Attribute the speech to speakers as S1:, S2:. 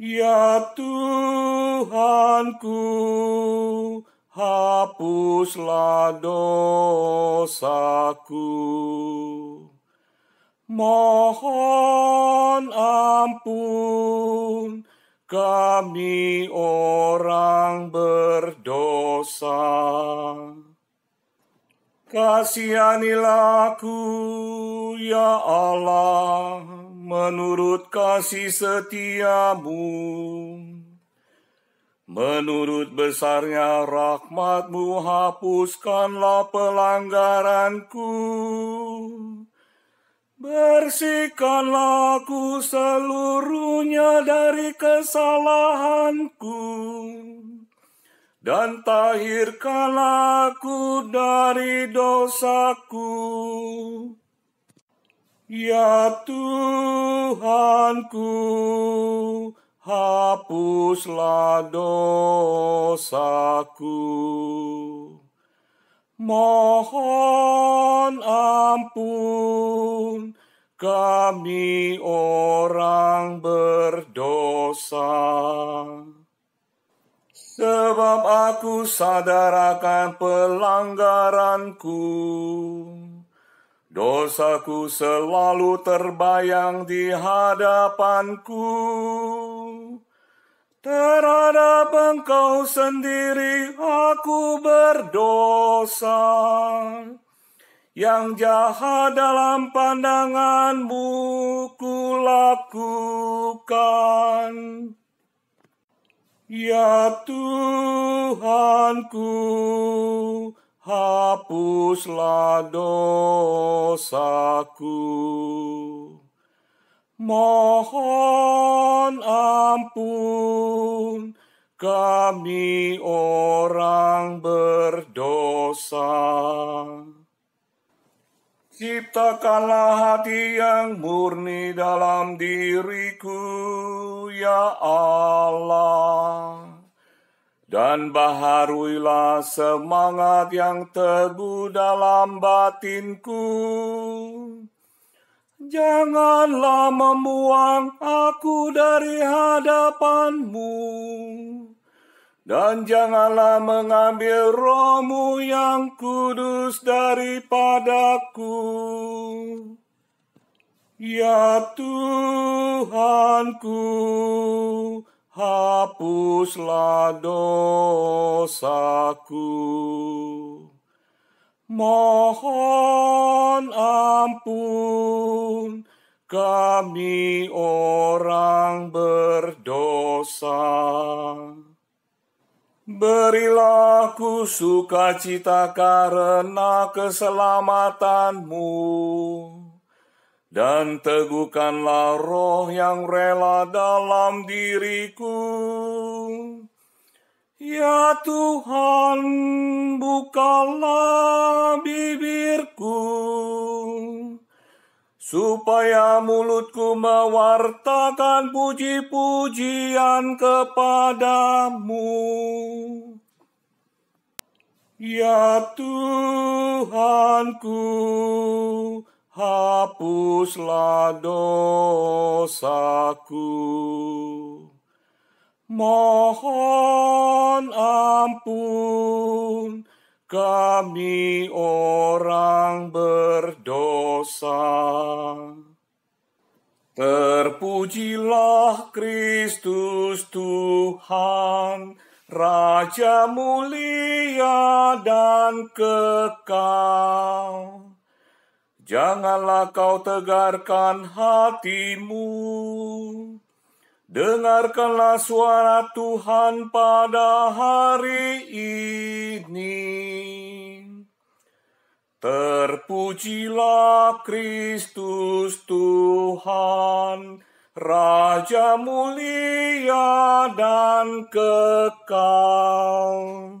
S1: Ya Tuhanku, hapuslah dosaku. Mohon ampun kami orang berdosa. Kasihanilah aku, ya Allah, menurut kasih setiamu, menurut besarnya rahmatmu hapuskanlah pelanggaranku, bersihkanlah aku seluruhnya dari kesalahanku, dan tahirkanlah aku dari dosaku Ya Tuhanku, hapuslah dosaku. Mohon ampun kami orang berdosa. Sebab aku sadar akan pelanggaranku Dosaku selalu terbayang di hadapanku. Terhadap engkau sendiri aku berdosa. Yang jahat dalam pandanganmu kulakukan. Ya Tuhanku, hapuslah dosaku. Mohon ampun kami orang berdosa. Ciptakanlah hati yang murni dalam diriku, ya Allah dan baharuilah semangat yang teguh dalam batinku. Janganlah membuang aku dari hadapanmu, dan janganlah mengambil rohmu yang kudus daripadaku. Ya Tuhanku, hapuslah dosaku. Mohon ampun kami orang berdosa. Berilah ku sukacita karena keselamatanmu dan teguhkanlah roh yang rela dalam diriku. Ya Tuhan, bukalah bibirku, supaya mulutku mewartakan puji-pujian kepadamu. Ya Tuhanku, hapuslah dosaku. Mohon ampun kami orang berdosa. Terpujilah Kristus Tuhan, Raja mulia dan kekal Janganlah kau tegarkan hatimu. Dengarkanlah suara Tuhan pada hari ini. Terpujilah Kristus Tuhan, Raja mulia dan kekal.